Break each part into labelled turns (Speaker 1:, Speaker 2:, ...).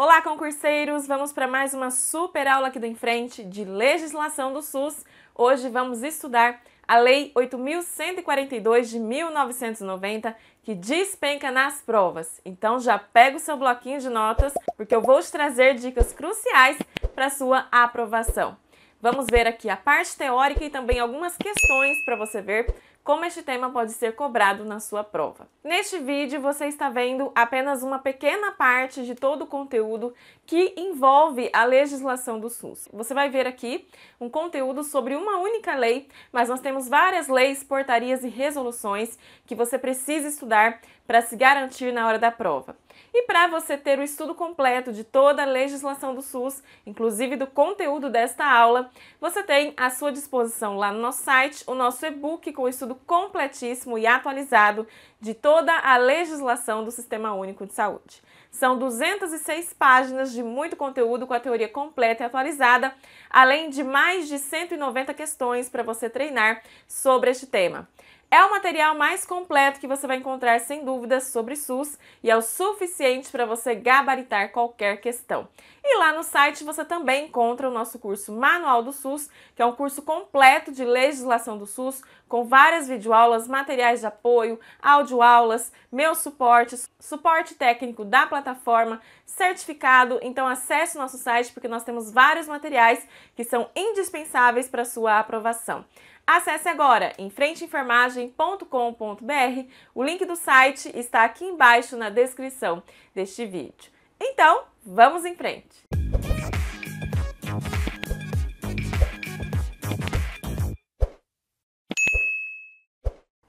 Speaker 1: Olá, concurseiros! Vamos para mais uma super aula aqui do Em Frente de Legislação do SUS. Hoje vamos estudar a Lei 8.142 de 1990, que despenca nas provas. Então já pega o seu bloquinho de notas, porque eu vou te trazer dicas cruciais para sua aprovação. Vamos ver aqui a parte teórica e também algumas questões para você ver como este tema pode ser cobrado na sua prova. Neste vídeo você está vendo apenas uma pequena parte de todo o conteúdo que envolve a legislação do SUS. Você vai ver aqui um conteúdo sobre uma única lei, mas nós temos várias leis, portarias e resoluções que você precisa estudar para se garantir na hora da prova. E para você ter o estudo completo de toda a legislação do SUS, inclusive do conteúdo desta aula, você tem à sua disposição lá no nosso site o nosso e-book com estudo completíssimo e atualizado de toda a legislação do Sistema Único de Saúde. São 206 páginas de muito conteúdo com a teoria completa e atualizada, além de mais de 190 questões para você treinar sobre este tema. É o material mais completo que você vai encontrar sem dúvidas sobre SUS e é o suficiente para você gabaritar qualquer questão. E lá no site você também encontra o nosso curso Manual do SUS, que é um curso completo de legislação do SUS, com várias videoaulas, materiais de apoio, audioaulas, meus suportes, suporte técnico da plataforma, certificado. Então acesse o nosso site porque nós temos vários materiais que são indispensáveis para sua aprovação. Acesse agora em frenteinformagem.com.br. O link do site está aqui embaixo na descrição deste vídeo. Então, vamos em frente!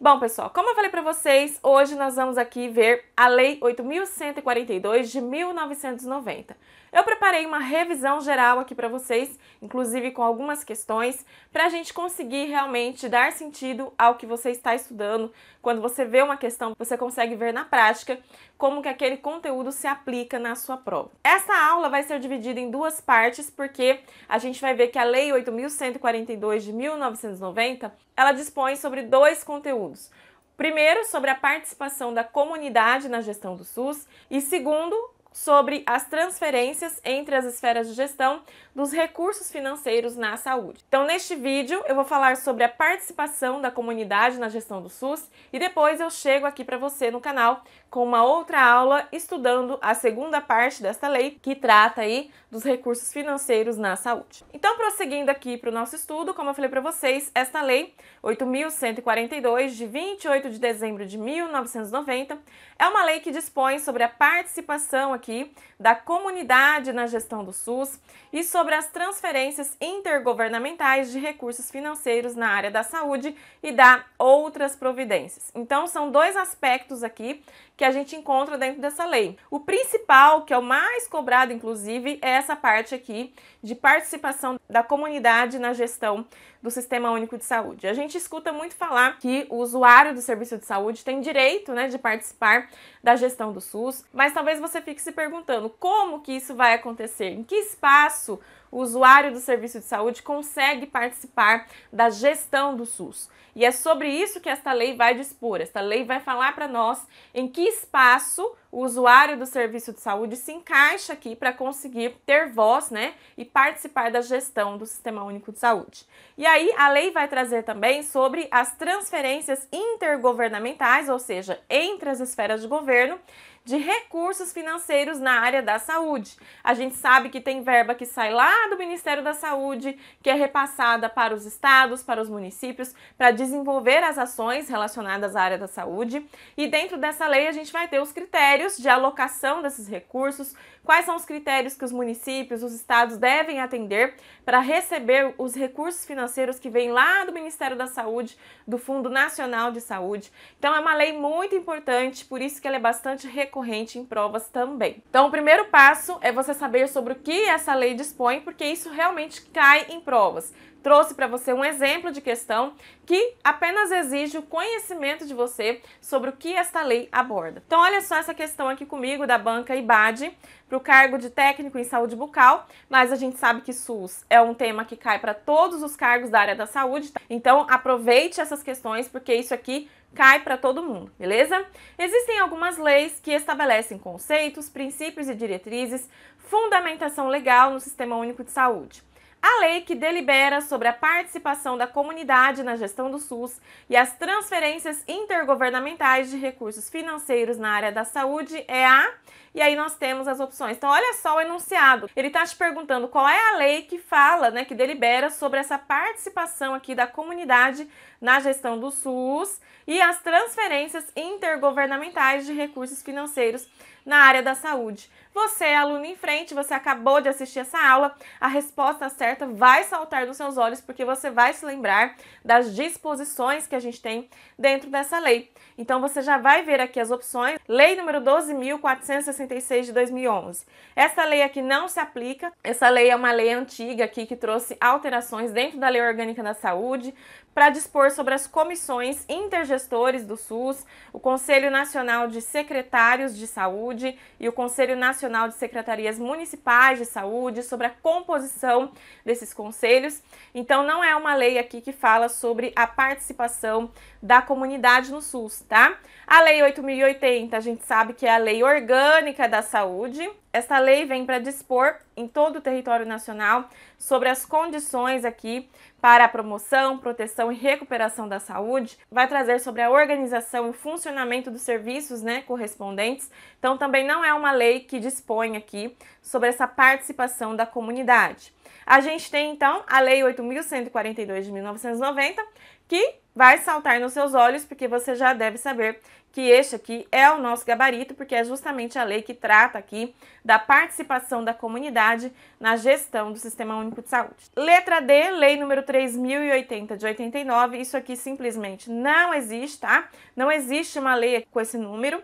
Speaker 1: Bom, pessoal, como eu falei para vocês, hoje nós vamos aqui ver a Lei 8142 de 1990. Eu preparei uma revisão geral aqui para vocês, inclusive com algumas questões, para a gente conseguir realmente dar sentido ao que você está estudando. Quando você vê uma questão, você consegue ver na prática como que aquele conteúdo se aplica na sua prova. Essa aula vai ser dividida em duas partes, porque a gente vai ver que a Lei 8142 de 1990, ela dispõe sobre dois conteúdos. Primeiro, sobre a participação da comunidade na gestão do SUS e segundo, sobre as transferências entre as esferas de gestão dos recursos financeiros na saúde. Então, neste vídeo, eu vou falar sobre a participação da comunidade na gestão do SUS e depois eu chego aqui para você no canal com uma outra aula estudando a segunda parte desta lei que trata aí dos recursos financeiros na saúde. Então, prosseguindo aqui para o nosso estudo, como eu falei para vocês, esta lei 8142 de 28 de dezembro de 1990 é uma lei que dispõe sobre a participação aqui da comunidade na gestão do SUS e sobre as transferências intergovernamentais de recursos financeiros na área da saúde e da outras providências. Então, são dois aspectos aqui que a gente encontra dentro dessa lei. O principal, que é o mais cobrado, inclusive, é essa parte aqui de participação da comunidade na gestão do Sistema Único de Saúde. A gente escuta muito falar que o usuário do serviço de saúde tem direito né, de participar da gestão do SUS, mas talvez você fique se perguntando como que isso vai acontecer, em que espaço o usuário do serviço de saúde consegue participar da gestão do SUS. E é sobre isso que esta lei vai dispor. Esta lei vai falar para nós em que espaço o usuário do serviço de saúde se encaixa aqui para conseguir ter voz, né, e participar da gestão do Sistema Único de Saúde. E aí a lei vai trazer também sobre as transferências intergovernamentais, ou seja, entre as esferas de governo de recursos financeiros na área da saúde. A gente sabe que tem verba que sai lá do Ministério da Saúde, que é repassada para os estados, para os municípios, para desenvolver as ações relacionadas à área da saúde. E dentro dessa lei a gente vai ter os critérios de alocação desses recursos, quais são os critérios que os municípios, os estados devem atender para receber os recursos financeiros que vêm lá do Ministério da Saúde, do Fundo Nacional de Saúde. Então é uma lei muito importante, por isso que ela é bastante recomendada recorrente em provas também. Então, o primeiro passo é você saber sobre o que essa lei dispõe, porque isso realmente cai em provas trouxe para você um exemplo de questão que apenas exige o conhecimento de você sobre o que esta lei aborda. Então, olha só essa questão aqui comigo da banca IBAD para o cargo de técnico em saúde bucal, mas a gente sabe que SUS é um tema que cai para todos os cargos da área da saúde, tá? então aproveite essas questões porque isso aqui cai para todo mundo, beleza? Existem algumas leis que estabelecem conceitos, princípios e diretrizes, fundamentação legal no Sistema Único de Saúde a lei que delibera sobre a participação da comunidade na gestão do SUS e as transferências intergovernamentais de recursos financeiros na área da saúde é a. E aí nós temos as opções. Então, olha só o enunciado. Ele está te perguntando qual é a lei que fala, né, que delibera sobre essa participação aqui da comunidade na gestão do SUS e as transferências intergovernamentais de recursos financeiros na área da saúde. Você é aluno em frente, você acabou de assistir essa aula, a resposta certa vai saltar nos seus olhos porque você vai se lembrar das disposições que a gente tem dentro dessa lei. Então você já vai ver aqui as opções. Lei número 12466 de 2011. Essa lei aqui não se aplica. Essa lei é uma lei antiga aqui que trouxe alterações dentro da Lei Orgânica da Saúde para dispor sobre as comissões intergestores do SUS, o Conselho Nacional de Secretários de Saúde e o Conselho Nacional de Secretarias Municipais de Saúde, sobre a composição desses conselhos. Então, não é uma lei aqui que fala sobre a participação da comunidade no SUS, tá? A Lei 8080, a gente sabe que é a lei orgânica da saúde, esta lei vem para dispor em todo o território nacional sobre as condições aqui para a promoção, proteção e recuperação da saúde, vai trazer sobre a organização e funcionamento dos serviços né, correspondentes. Então, também não é uma lei que dispõe aqui sobre essa participação da comunidade. A gente tem então a Lei 8.142 de 1990, que vai saltar nos seus olhos, porque você já deve saber que este aqui é o nosso gabarito, porque é justamente a lei que trata aqui da participação da comunidade na gestão do Sistema Único de Saúde. Letra D, Lei número 3080 de 89, isso aqui simplesmente não existe, tá? Não existe uma lei com esse número.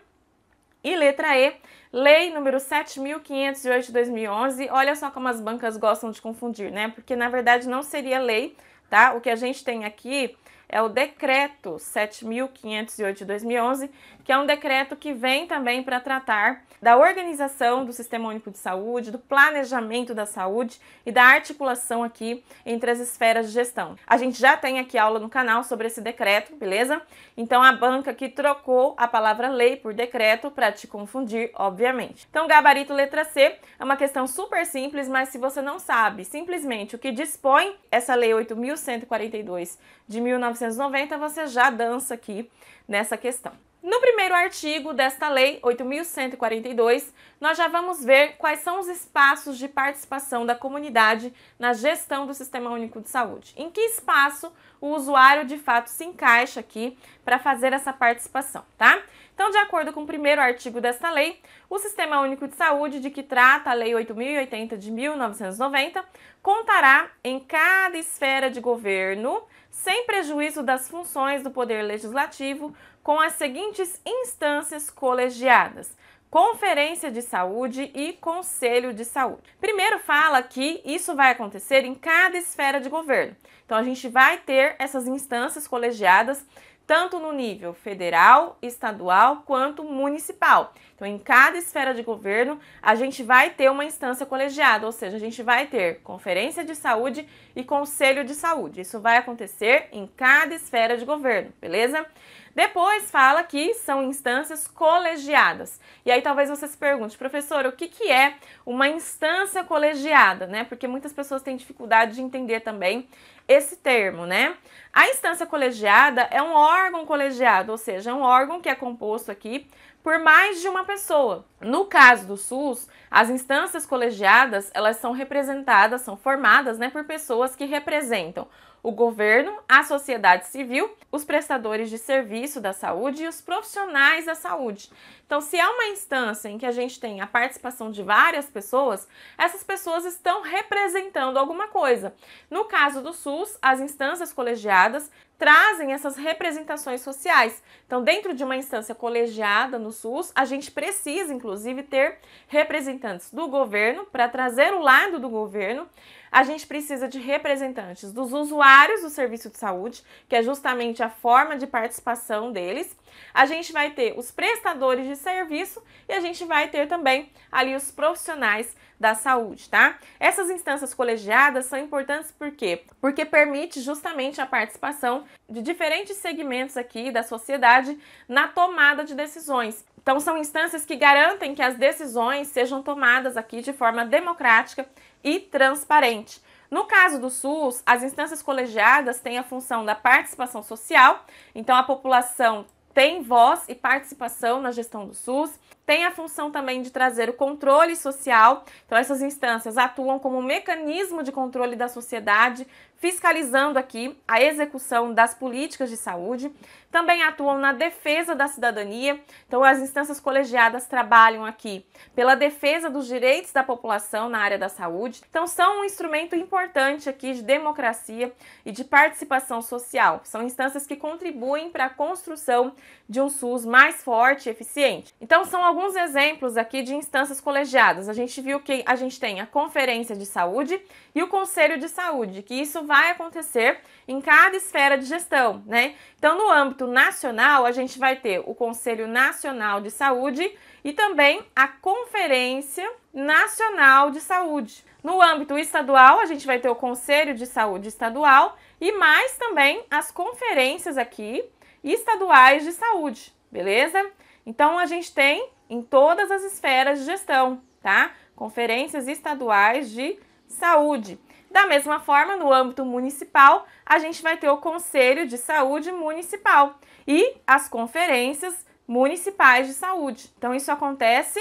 Speaker 1: E letra E, Lei número 7508 de 2011. Olha só como as bancas gostam de confundir, né? Porque na verdade não seria lei, tá? O que a gente tem aqui é o decreto 7508 de 2011, que é um decreto que vem também para tratar da organização do Sistema Único de Saúde, do planejamento da saúde e da articulação aqui entre as esferas de gestão. A gente já tem aqui aula no canal sobre esse decreto, beleza? Então a banca que trocou a palavra lei por decreto para te confundir, obviamente. Então gabarito letra C é uma questão super simples, mas se você não sabe simplesmente o que dispõe essa lei 8142 de 19 1990, você já dança aqui nessa questão. No primeiro artigo desta lei, 8.142, nós já vamos ver quais são os espaços de participação da comunidade na gestão do Sistema Único de Saúde. Em que espaço o usuário de fato se encaixa aqui para fazer essa participação, tá? Então, de acordo com o primeiro artigo desta lei, o Sistema Único de Saúde, de que trata a Lei 8080 de 1990, contará em cada esfera de governo sem prejuízo das funções do Poder Legislativo, com as seguintes instâncias colegiadas: Conferência de Saúde e Conselho de Saúde. Primeiro fala que isso vai acontecer em cada esfera de governo. Então a gente vai ter essas instâncias colegiadas tanto no nível federal, estadual quanto municipal. Então, em cada esfera de governo, a gente vai ter uma instância colegiada, ou seja, a gente vai ter Conferência de Saúde e Conselho de Saúde. Isso vai acontecer em cada esfera de governo, beleza? Depois fala que são instâncias colegiadas. E aí talvez você se pergunte, professor, o que, que é uma instância colegiada, né? Porque muitas pessoas têm dificuldade de entender também esse termo, né? A instância colegiada é um órgão colegiado, ou seja, é um órgão que é composto aqui por mais de uma pessoa. No caso do SUS, as instâncias colegiadas, elas são representadas, são formadas, né, por pessoas que representam o governo, a sociedade civil, os prestadores de serviço da saúde e os profissionais da saúde. Então, se é uma instância em que a gente tem a participação de várias pessoas, essas pessoas estão representando alguma coisa. No caso do SUS, as instâncias colegiadas trazem essas representações sociais. Então, dentro de uma instância colegiada no SUS, a gente precisa, inclusive, ter representantes do governo para trazer o lado do governo. A gente precisa de representantes dos usuários do serviço de saúde, que é justamente a forma de participação deles a gente vai ter os prestadores de serviço e a gente vai ter também ali os profissionais da saúde, tá? Essas instâncias colegiadas são importantes por quê? Porque permite justamente a participação de diferentes segmentos aqui da sociedade na tomada de decisões. Então são instâncias que garantem que as decisões sejam tomadas aqui de forma democrática e transparente. No caso do SUS, as instâncias colegiadas têm a função da participação social, então a população tem voz e participação na gestão do SUS, tem a função também de trazer o controle social. Então, essas instâncias atuam como um mecanismo de controle da sociedade fiscalizando aqui a execução das políticas de saúde, também atuam na defesa da cidadania. Então, as instâncias colegiadas trabalham aqui pela defesa dos direitos da população na área da saúde. Então, são um instrumento importante aqui de democracia e de participação social. São instâncias que contribuem para a construção de um SUS mais forte e eficiente. Então, são alguns exemplos aqui de instâncias colegiadas. A gente viu que a gente tem a Conferência de Saúde e o Conselho de Saúde, que isso vai vai acontecer em cada esfera de gestão, né? Então, no âmbito nacional, a gente vai ter o Conselho Nacional de Saúde e também a Conferência Nacional de Saúde. No âmbito estadual, a gente vai ter o Conselho de Saúde Estadual e mais também as conferências aqui estaduais de saúde, beleza? Então, a gente tem em todas as esferas de gestão, tá? Conferências estaduais de saúde. Da mesma forma, no âmbito municipal, a gente vai ter o Conselho de Saúde Municipal e as conferências municipais de saúde. Então, isso acontece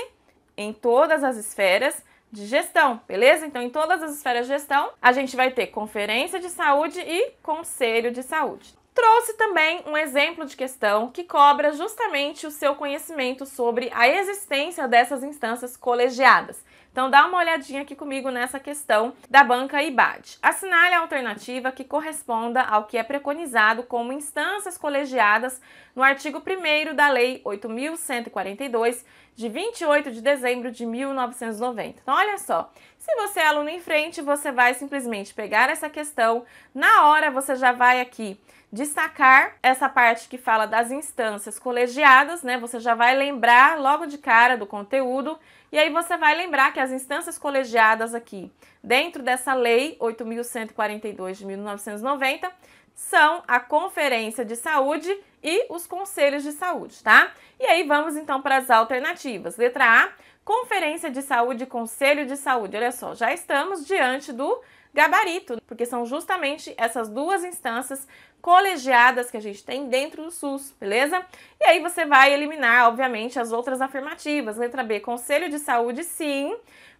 Speaker 1: em todas as esferas de gestão, beleza? Então, em todas as esferas de gestão, a gente vai ter conferência de saúde e conselho de saúde. Trouxe também um exemplo de questão que cobra justamente o seu conhecimento sobre a existência dessas instâncias colegiadas. Então dá uma olhadinha aqui comigo nessa questão da banca IBAD. Assinale a alternativa que corresponda ao que é preconizado como instâncias colegiadas no artigo 1 da Lei 8142 de 28 de dezembro de 1990. Então olha só, se você é aluno em frente, você vai simplesmente pegar essa questão, na hora você já vai aqui destacar essa parte que fala das instâncias colegiadas, né? Você já vai lembrar logo de cara do conteúdo e aí você vai lembrar que as instâncias colegiadas aqui, dentro dessa lei 8142 de 1990, são a Conferência de Saúde e os Conselhos de Saúde, tá? E aí vamos então para as alternativas. Letra A, Conferência de Saúde e Conselho de Saúde. Olha só, já estamos diante do gabarito, porque são justamente essas duas instâncias colegiadas que a gente tem dentro do SUS, beleza? E aí você vai eliminar, obviamente, as outras afirmativas. Letra B, Conselho de Saúde, sim.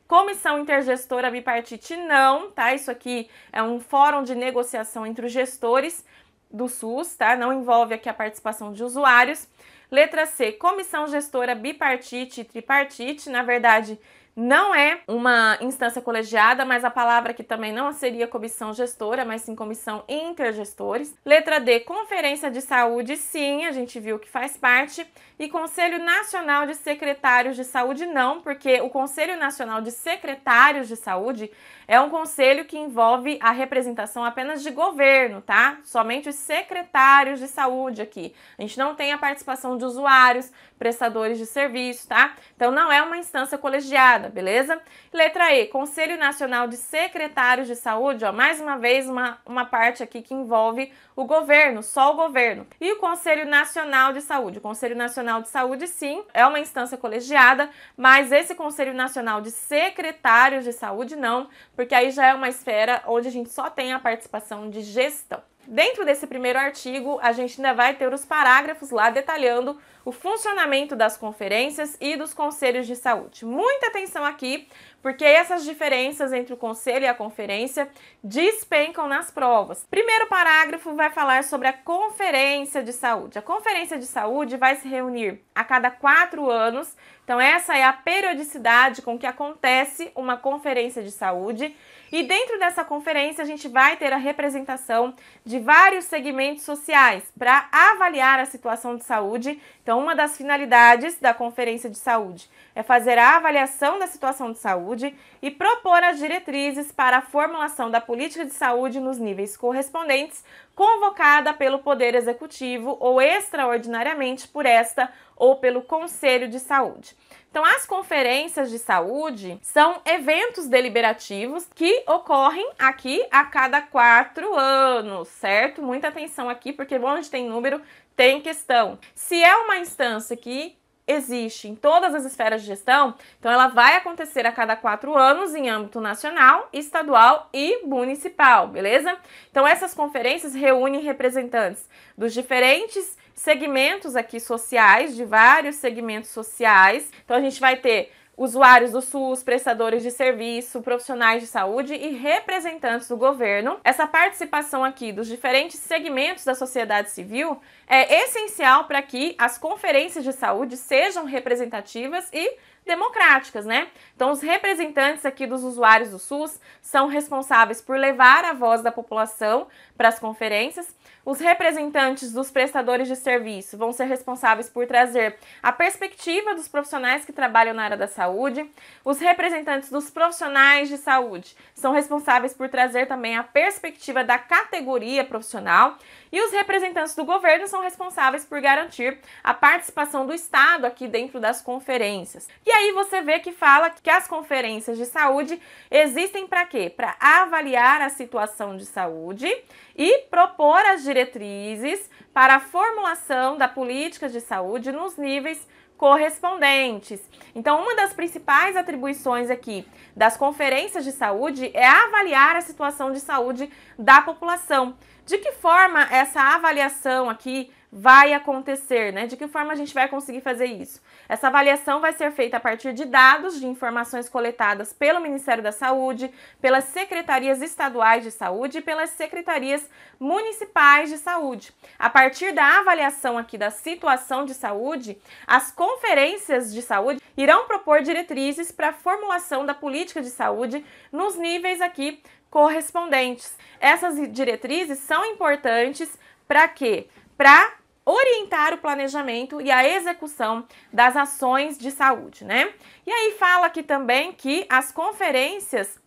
Speaker 1: Comissão Intergestora Bipartite, não, tá? Isso aqui é um fórum de negociação entre os gestores do SUS, tá? Não envolve aqui a participação de usuários. Letra C, comissão gestora bipartite e tripartite, na verdade, não é uma instância colegiada, mas a palavra que também não seria comissão gestora, mas sim comissão intergestores. Letra D, Conferência de Saúde, sim, a gente viu que faz parte. E Conselho Nacional de Secretários de Saúde, não, porque o Conselho Nacional de Secretários de Saúde é um conselho que envolve a representação apenas de governo, tá? Somente os secretários de saúde aqui. A gente não tem a participação de usuários, prestadores de serviço, tá? Então não é uma instância colegiada. Obrigada, beleza? Letra E, Conselho Nacional de Secretários de Saúde, ó, mais uma vez uma, uma parte aqui que envolve o governo, só o governo. E o Conselho Nacional de Saúde. O Conselho Nacional de Saúde, sim, é uma instância colegiada, mas esse Conselho Nacional de Secretários de Saúde não, porque aí já é uma esfera onde a gente só tem a participação de gestão. Dentro desse primeiro artigo, a gente ainda vai ter os parágrafos lá detalhando o funcionamento das conferências e dos conselhos de saúde. Muita atenção aqui, porque essas diferenças entre o conselho e a conferência despencam nas provas. Primeiro parágrafo vai falar sobre a conferência de saúde. A conferência de saúde vai se reunir a cada quatro anos, então essa é a periodicidade com que acontece uma conferência de saúde e dentro dessa conferência, a gente vai ter a representação de vários segmentos sociais para avaliar a situação de saúde. Então, uma das finalidades da conferência de saúde é fazer a avaliação da situação de saúde e propor as diretrizes para a formulação da política de saúde nos níveis correspondentes, convocada pelo Poder Executivo ou extraordinariamente por esta ou pelo Conselho de Saúde. Então, as conferências de saúde são eventos deliberativos que ocorrem aqui a cada quatro anos, certo? Muita atenção aqui, porque onde tem número tem questão. Se é uma instância que existe em todas as esferas de gestão, então ela vai acontecer a cada quatro anos em âmbito nacional, estadual e municipal, beleza? Então essas conferências reúnem representantes dos diferentes segmentos aqui sociais, de vários segmentos sociais. Então a gente vai ter usuários do SUS, prestadores de serviço, profissionais de saúde e representantes do governo. Essa participação aqui dos diferentes segmentos da sociedade civil é essencial para que as conferências de saúde sejam representativas e democráticas, né? Então, os representantes aqui dos usuários do SUS são responsáveis por levar a voz da população para as conferências. Os representantes dos prestadores de serviço vão ser responsáveis por trazer a perspectiva dos profissionais que trabalham na área da saúde. Os representantes dos profissionais de saúde são responsáveis por trazer também a perspectiva da categoria profissional e os representantes do governo são responsáveis por garantir a participação do Estado aqui dentro das conferências. E aí você vê que fala que as conferências de saúde existem para quê? Para avaliar a situação de saúde e propor as diretrizes para a formulação da política de saúde nos níveis correspondentes. Então, uma das principais atribuições aqui das conferências de saúde é avaliar a situação de saúde da população. De que forma essa avaliação aqui vai acontecer, né? De que forma a gente vai conseguir fazer isso? Essa avaliação vai ser feita a partir de dados, de informações coletadas pelo Ministério da Saúde, pelas secretarias estaduais de saúde e pelas secretarias municipais de saúde. A partir da avaliação aqui da situação de saúde, as conferências de saúde irão propor diretrizes para a formulação da política de saúde nos níveis aqui correspondentes. Essas diretrizes são importantes para quê? Para orientar o planejamento e a execução das ações de saúde, né? E aí fala aqui também que as conferências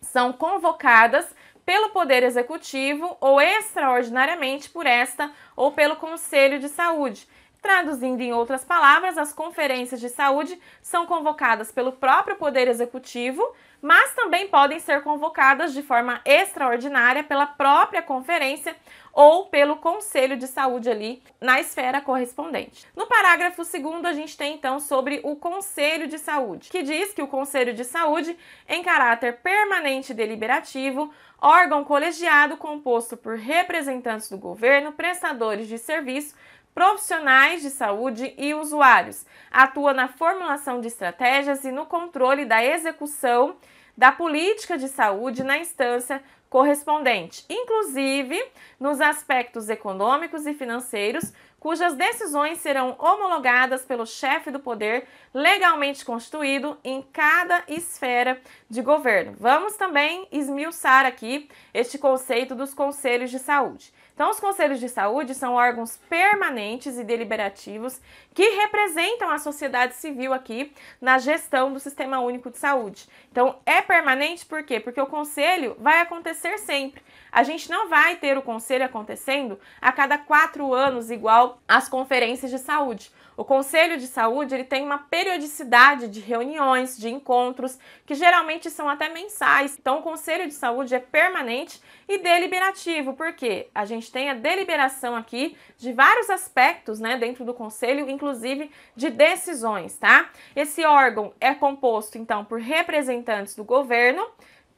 Speaker 1: são convocadas pelo Poder Executivo ou extraordinariamente por esta ou pelo Conselho de Saúde. Traduzindo em outras palavras, as conferências de saúde são convocadas pelo próprio Poder Executivo, mas também podem ser convocadas de forma extraordinária pela própria conferência ou pelo Conselho de Saúde ali na esfera correspondente. No parágrafo segundo, a gente tem então sobre o Conselho de Saúde, que diz que o Conselho de Saúde, em caráter permanente deliberativo, órgão colegiado composto por representantes do governo, prestadores de serviço, profissionais de saúde e usuários. Atua na formulação de estratégias e no controle da execução da política de saúde na instância correspondente, inclusive nos aspectos econômicos e financeiros, cujas decisões serão homologadas pelo chefe do poder legalmente constituído em cada esfera de governo. Vamos também esmiuçar aqui este conceito dos conselhos de saúde. Então, os conselhos de saúde são órgãos permanentes e deliberativos que representam a sociedade civil aqui na gestão do Sistema Único de Saúde. Então, é permanente por quê? Porque o conselho vai acontecer sempre. A gente não vai ter o conselho acontecendo a cada quatro anos, igual às conferências de saúde. O Conselho de Saúde ele tem uma periodicidade de reuniões, de encontros, que geralmente são até mensais. Então, o Conselho de Saúde é permanente e deliberativo, porque a gente tem a deliberação aqui de vários aspectos né, dentro do Conselho, inclusive de decisões, tá? Esse órgão é composto, então, por representantes do governo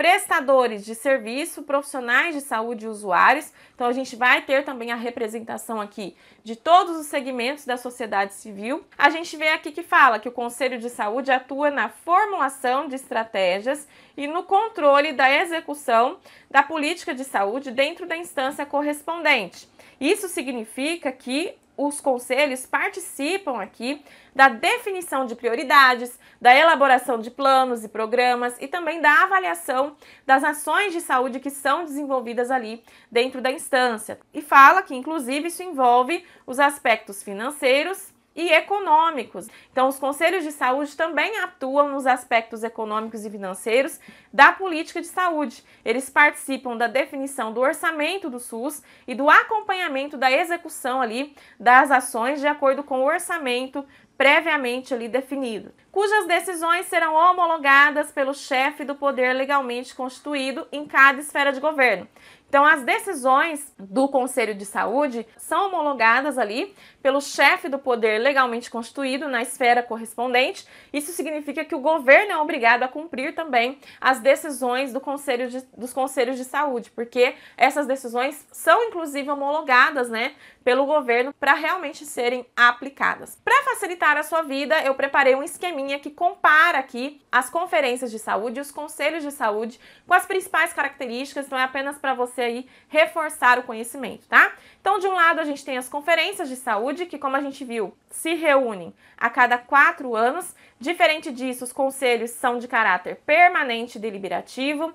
Speaker 1: prestadores de serviço, profissionais de saúde e usuários. Então a gente vai ter também a representação aqui de todos os segmentos da sociedade civil. A gente vê aqui que fala que o Conselho de Saúde atua na formulação de estratégias e no controle da execução da política de saúde dentro da instância correspondente. Isso significa que os conselhos participam aqui da definição de prioridades, da elaboração de planos e programas e também da avaliação das ações de saúde que são desenvolvidas ali dentro da instância. E fala que, inclusive, isso envolve os aspectos financeiros, e econômicos. Então, os conselhos de saúde também atuam nos aspectos econômicos e financeiros da política de saúde. Eles participam da definição do orçamento do SUS e do acompanhamento da execução ali das ações de acordo com o orçamento previamente ali definido cujas decisões serão homologadas pelo chefe do poder legalmente constituído em cada esfera de governo. Então, as decisões do Conselho de Saúde são homologadas ali pelo chefe do poder legalmente constituído na esfera correspondente. Isso significa que o governo é obrigado a cumprir também as decisões do conselho de, dos conselhos de saúde, porque essas decisões são inclusive homologadas, né, pelo governo para realmente serem aplicadas. Para facilitar a sua vida, eu preparei um esquema minha que compara aqui as conferências de saúde, os conselhos de saúde com as principais características, então é apenas para você aí reforçar o conhecimento, tá? Então, de um lado, a gente tem as conferências de saúde, que como a gente viu, se reúnem a cada quatro anos. Diferente disso, os conselhos são de caráter permanente e deliberativo.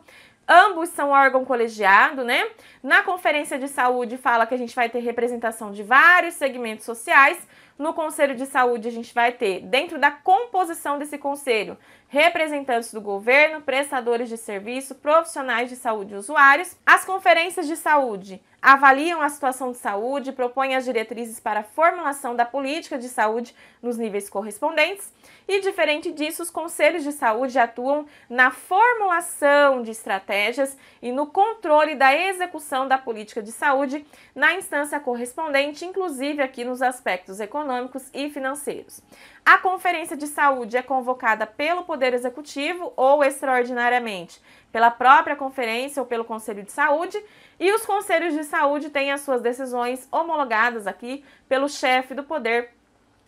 Speaker 1: Ambos são órgão colegiado, né? Na conferência de saúde fala que a gente vai ter representação de vários segmentos sociais, no Conselho de Saúde, a gente vai ter, dentro da composição desse conselho, representantes do governo, prestadores de serviço, profissionais de saúde e usuários. As conferências de saúde avaliam a situação de saúde, propõem as diretrizes para a formulação da política de saúde nos níveis correspondentes e, diferente disso, os conselhos de saúde atuam na formulação de estratégias e no controle da execução da política de saúde na instância correspondente, inclusive aqui nos aspectos econômicos e financeiros. A conferência de saúde é convocada pelo Poder Executivo ou extraordinariamente pela própria conferência ou pelo Conselho de Saúde, e os conselhos de saúde têm as suas decisões homologadas aqui pelo chefe do poder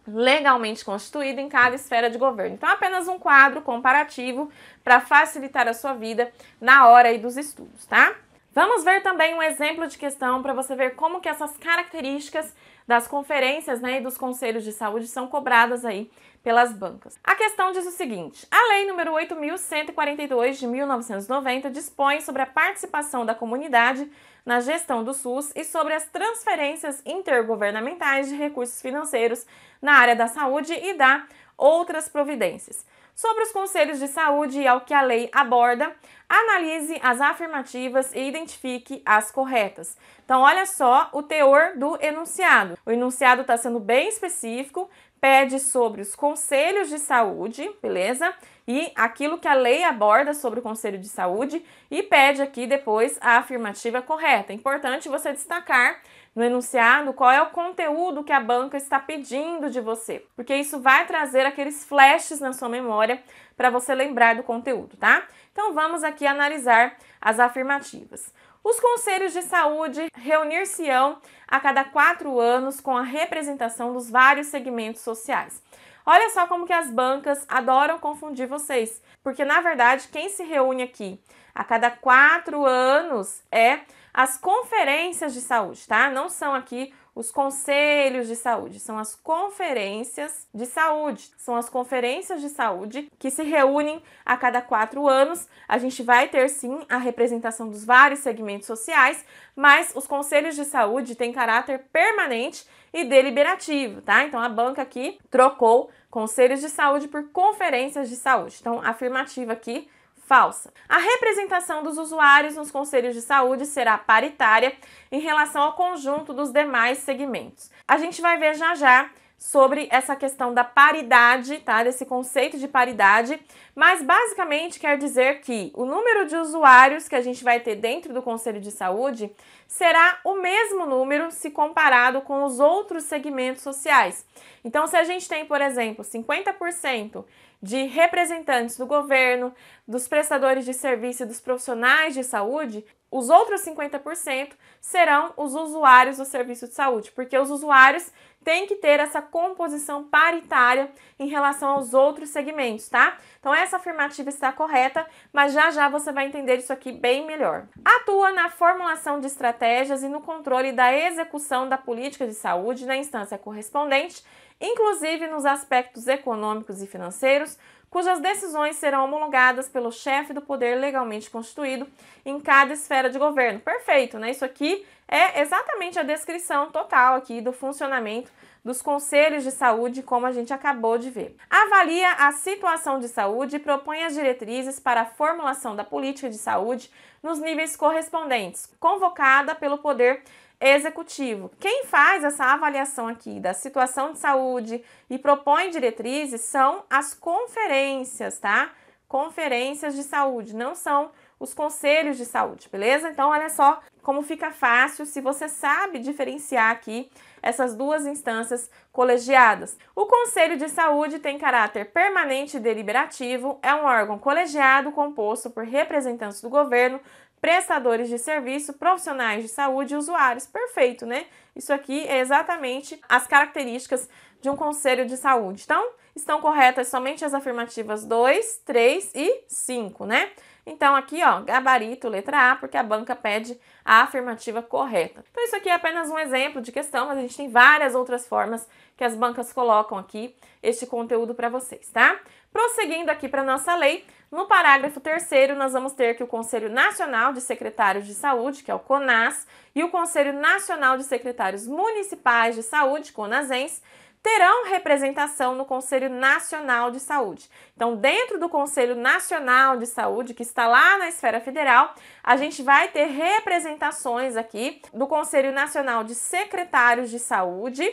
Speaker 1: legalmente constituído em cada esfera de governo. Então, apenas um quadro comparativo para facilitar a sua vida na hora aí dos estudos, tá? Vamos ver também um exemplo de questão para você ver como que essas características das conferências né, e dos conselhos de saúde são cobradas aí pelas bancas. A questão diz o seguinte: a Lei número 8142 de 1990 dispõe sobre a participação da comunidade na gestão do SUS e sobre as transferências intergovernamentais de recursos financeiros na área da saúde e dá outras providências sobre os conselhos de saúde e ao que a lei aborda, analise as afirmativas e identifique as corretas. Então, olha só o teor do enunciado. O enunciado está sendo bem específico, pede sobre os conselhos de saúde, beleza? E aquilo que a lei aborda sobre o conselho de saúde e pede aqui depois a afirmativa correta. É importante você destacar no enunciado qual é o conteúdo que a banca está pedindo de você, porque isso vai trazer aqueles flashes na sua memória para você lembrar do conteúdo, tá? Então vamos aqui analisar as afirmativas. Os conselhos de saúde reunir-se-ão a cada quatro anos com a representação dos vários segmentos sociais. Olha só como que as bancas adoram confundir vocês, porque na verdade quem se reúne aqui a cada quatro anos é as conferências de saúde, tá? Não são aqui os conselhos de saúde, são as conferências de saúde. São as conferências de saúde que se reúnem a cada quatro anos. A gente vai ter sim a representação dos vários segmentos sociais, mas os conselhos de saúde têm caráter permanente e deliberativo, tá? Então a banca aqui trocou conselhos de saúde por conferências de saúde. Então, afirmativa aqui falsa. A representação dos usuários nos conselhos de saúde será paritária em relação ao conjunto dos demais segmentos. A gente vai ver já já sobre essa questão da paridade, tá? Desse conceito de paridade, mas basicamente quer dizer que o número de usuários que a gente vai ter dentro do Conselho de Saúde será o mesmo número se comparado com os outros segmentos sociais. Então, se a gente tem, por exemplo, 50% de representantes do governo, dos prestadores de serviço e dos profissionais de saúde, os outros 50% serão os usuários do serviço de saúde, porque os usuários têm que ter essa composição paritária em relação aos outros segmentos, tá? Então essa afirmativa está correta, mas já já você vai entender isso aqui bem melhor. Atua na formulação de estratégias e no controle da execução da política de saúde na instância correspondente inclusive nos aspectos econômicos e financeiros, cujas decisões serão homologadas pelo chefe do poder legalmente constituído em cada esfera de governo. Perfeito, né? Isso aqui é exatamente a descrição total aqui do funcionamento dos conselhos de saúde, como a gente acabou de ver. Avalia a situação de saúde e propõe as diretrizes para a formulação da política de saúde nos níveis correspondentes, convocada pelo poder executivo. Quem faz essa avaliação aqui da situação de saúde e propõe diretrizes são as conferências, tá? Conferências de saúde, não são os conselhos de saúde, beleza? Então, olha só como fica fácil se você sabe diferenciar aqui essas duas instâncias colegiadas. O Conselho de Saúde tem caráter permanente e deliberativo, é um órgão colegiado composto por representantes do governo, prestadores de serviço, profissionais de saúde e usuários. Perfeito, né? Isso aqui é exatamente as características de um conselho de saúde. Então, estão corretas somente as afirmativas 2, 3 e 5, né? Então, aqui, ó, gabarito, letra A, porque a banca pede a afirmativa correta. Então, isso aqui é apenas um exemplo de questão, mas a gente tem várias outras formas que as bancas colocam aqui este conteúdo para vocês, tá? Prosseguindo aqui para nossa lei, no parágrafo 3 nós vamos ter que o Conselho Nacional de Secretários de Saúde, que é o CONAS, e o Conselho Nacional de Secretários Municipais de Saúde, CONASENS, terão representação no Conselho Nacional de Saúde. Então, dentro do Conselho Nacional de Saúde, que está lá na esfera federal, a gente vai ter representações aqui do Conselho Nacional de Secretários de Saúde,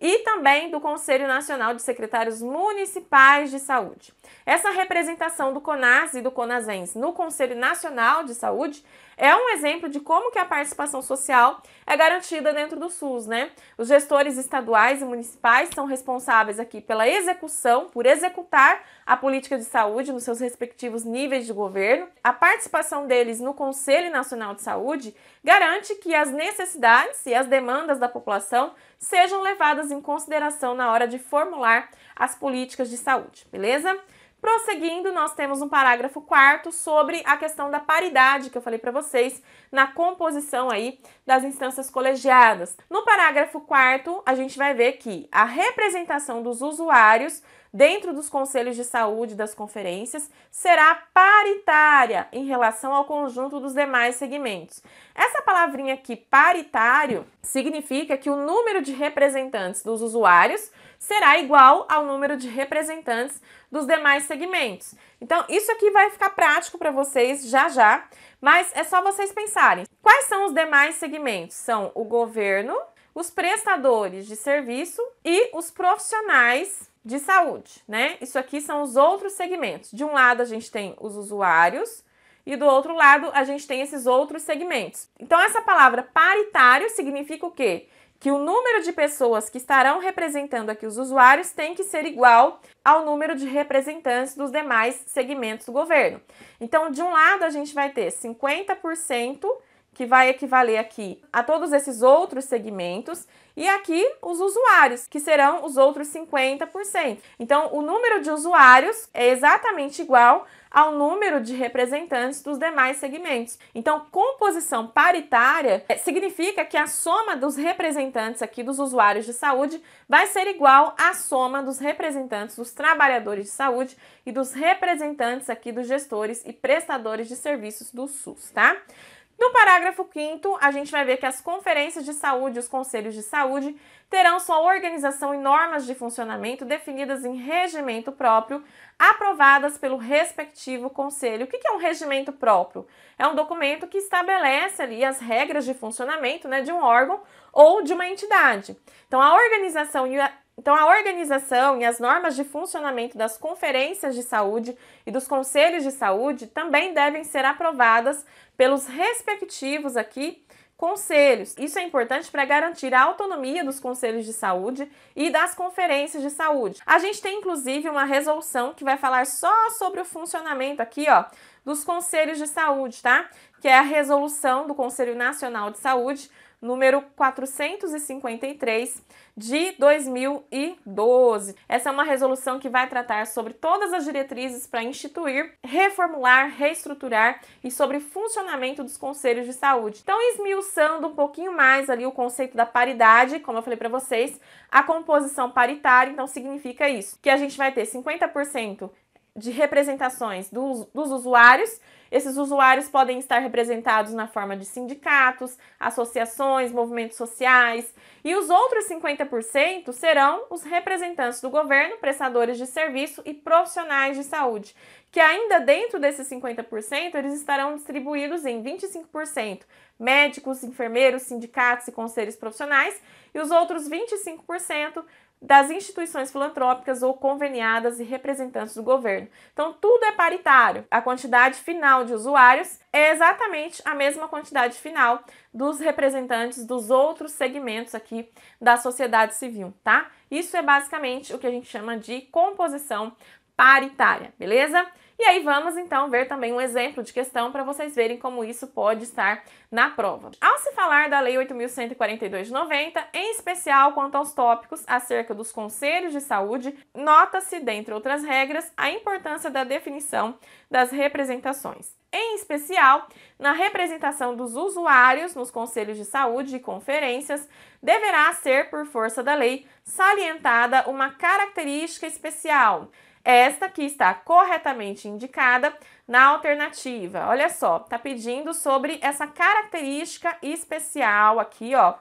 Speaker 1: e também do Conselho Nacional de Secretários Municipais de Saúde. Essa representação do CONAS e do CONASENS no Conselho Nacional de Saúde é um exemplo de como que a participação social é garantida dentro do SUS, né? Os gestores estaduais e municipais são responsáveis aqui pela execução, por executar a política de saúde nos seus respectivos níveis de governo. A participação deles no Conselho Nacional de Saúde garante que as necessidades e as demandas da população sejam levadas em consideração na hora de formular as políticas de saúde, beleza? Prosseguindo, nós temos um parágrafo quarto sobre a questão da paridade que eu falei para vocês na composição aí das instâncias colegiadas. No parágrafo quarto, a gente vai ver que a representação dos usuários dentro dos conselhos de saúde das conferências será paritária em relação ao conjunto dos demais segmentos. Essa palavrinha aqui, paritário, significa que o número de representantes dos usuários será igual ao número de representantes dos demais segmentos. Então, isso aqui vai ficar prático para vocês já já, mas é só vocês pensarem. Quais são os demais segmentos? São o governo, os prestadores de serviço e os profissionais de saúde, né? Isso aqui são os outros segmentos. De um lado a gente tem os usuários, e do outro lado a gente tem esses outros segmentos. Então essa palavra paritário significa o quê? que o número de pessoas que estarão representando aqui os usuários tem que ser igual ao número de representantes dos demais segmentos do governo. Então, de um lado, a gente vai ter 50% que vai equivaler aqui a todos esses outros segmentos, e aqui os usuários, que serão os outros 50%. Então, o número de usuários é exatamente igual ao número de representantes dos demais segmentos. Então, composição paritária é, significa que a soma dos representantes aqui dos usuários de saúde vai ser igual à soma dos representantes dos trabalhadores de saúde e dos representantes aqui dos gestores e prestadores de serviços do SUS, tá? No parágrafo 5, a gente vai ver que as conferências de saúde e os conselhos de saúde terão sua organização e normas de funcionamento definidas em regimento próprio, aprovadas pelo respectivo conselho. O que é um regimento próprio? É um documento que estabelece ali as regras de funcionamento né, de um órgão ou de uma entidade. Então, a organização e a então, a organização e as normas de funcionamento das conferências de saúde e dos conselhos de saúde também devem ser aprovadas pelos respectivos aqui conselhos. Isso é importante para garantir a autonomia dos conselhos de saúde e das conferências de saúde. A gente tem inclusive uma resolução que vai falar só sobre o funcionamento aqui, ó, dos conselhos de saúde, tá? Que é a resolução do Conselho Nacional de Saúde número 453 de 2012. Essa é uma resolução que vai tratar sobre todas as diretrizes para instituir, reformular, reestruturar e sobre funcionamento dos conselhos de saúde. Então, esmiuçando um pouquinho mais ali o conceito da paridade, como eu falei para vocês, a composição paritária, então significa isso, que a gente vai ter 50% de representações dos, dos usuários. Esses usuários podem estar representados na forma de sindicatos, associações, movimentos sociais, e os outros 50% serão os representantes do governo, prestadores de serviço e profissionais de saúde, que ainda dentro desses 50%, eles estarão distribuídos em 25% médicos, enfermeiros, sindicatos e conselhos profissionais, e os outros 25% das instituições filantrópicas ou conveniadas e representantes do governo. Então, tudo é paritário. A quantidade final de usuários é exatamente a mesma quantidade final dos representantes dos outros segmentos aqui da sociedade civil, tá? Isso é basicamente o que a gente chama de composição paritária, beleza? E aí vamos então ver também um exemplo de questão para vocês verem como isso pode estar na prova. Ao se falar da Lei 8.142 de 90, em especial quanto aos tópicos acerca dos conselhos de saúde, nota-se, dentre outras regras, a importância da definição das representações em especial na representação dos usuários nos conselhos de saúde e conferências, deverá ser, por força da lei, salientada uma característica especial, esta que está corretamente indicada na alternativa. Olha só, tá pedindo sobre essa característica especial aqui, ó,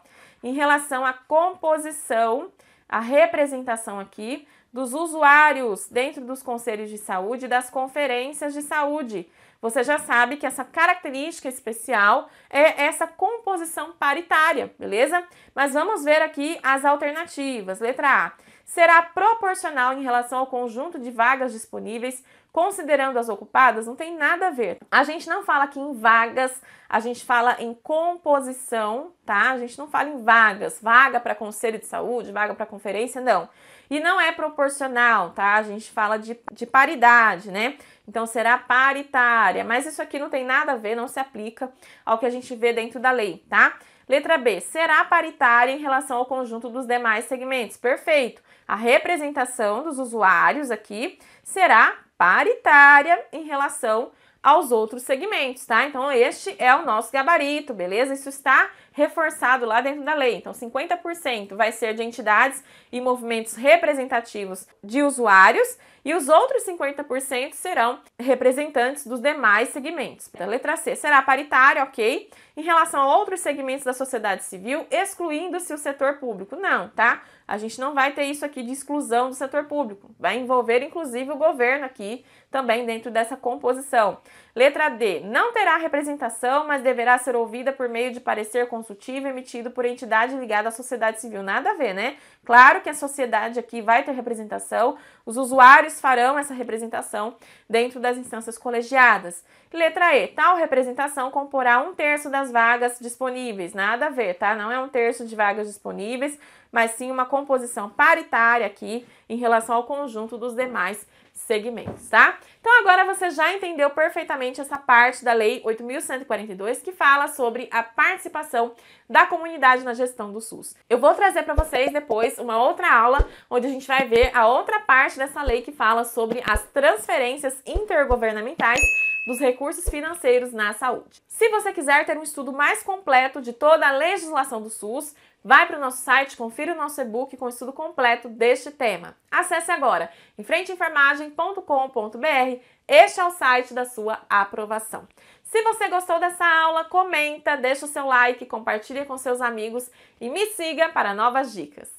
Speaker 1: em relação à composição, a representação aqui dos usuários dentro dos conselhos de saúde, das conferências de saúde. Você já sabe que essa característica especial é essa composição paritária, beleza? Mas vamos ver aqui as alternativas. Letra A será proporcional em relação ao conjunto de vagas disponíveis, considerando as ocupadas, não tem nada a ver. A gente não fala aqui em vagas, a gente fala em composição, tá? A gente não fala em vagas, vaga para conselho de saúde, vaga para conferência, não. E não é proporcional, tá? A gente fala de, de paridade, né? Então será paritária, mas isso aqui não tem nada a ver, não se aplica ao que a gente vê dentro da lei, tá? Letra B, será paritária em relação ao conjunto dos demais segmentos. Perfeito. A representação dos usuários aqui será paritária em relação aos outros segmentos, tá? Então, este é o nosso gabarito, beleza? Isso está reforçado lá dentro da lei. Então, 50% vai ser de entidades e movimentos representativos de usuários e os outros 50% serão representantes dos demais segmentos. Então, a letra C será paritária, ok? Em relação a outros segmentos da sociedade civil, excluindo-se o setor público. Não, tá? A gente não vai ter isso aqui de exclusão do setor público. Vai envolver, inclusive, o governo aqui também dentro dessa composição. Letra D. Não terá representação, mas deverá ser ouvida por meio de parecer consultivo emitido por entidade ligada à sociedade civil. Nada a ver, né? Claro que a sociedade aqui vai ter representação, os usuários farão essa representação dentro das instâncias colegiadas. Letra E. Tal representação comporá um terço das vagas disponíveis. Nada a ver, tá? Não é um terço de vagas disponíveis, mas sim uma composição paritária aqui em relação ao conjunto dos demais segmentos, tá? Então agora você já entendeu perfeitamente essa parte da Lei 8.142 que fala sobre a participação da comunidade na gestão do SUS. Eu vou trazer para vocês depois uma outra aula onde a gente vai ver a outra parte dessa lei que fala sobre as transferências intergovernamentais dos recursos financeiros na saúde. Se você quiser ter um estudo mais completo de toda a legislação do SUS, Vai para o nosso site, confira o nosso e-book com o estudo completo deste tema. Acesse agora enfrenteenfermagem.com.br. Este é o site da sua aprovação. Se você gostou dessa aula, comenta, deixa o seu like, compartilhe com seus amigos e me siga para novas dicas.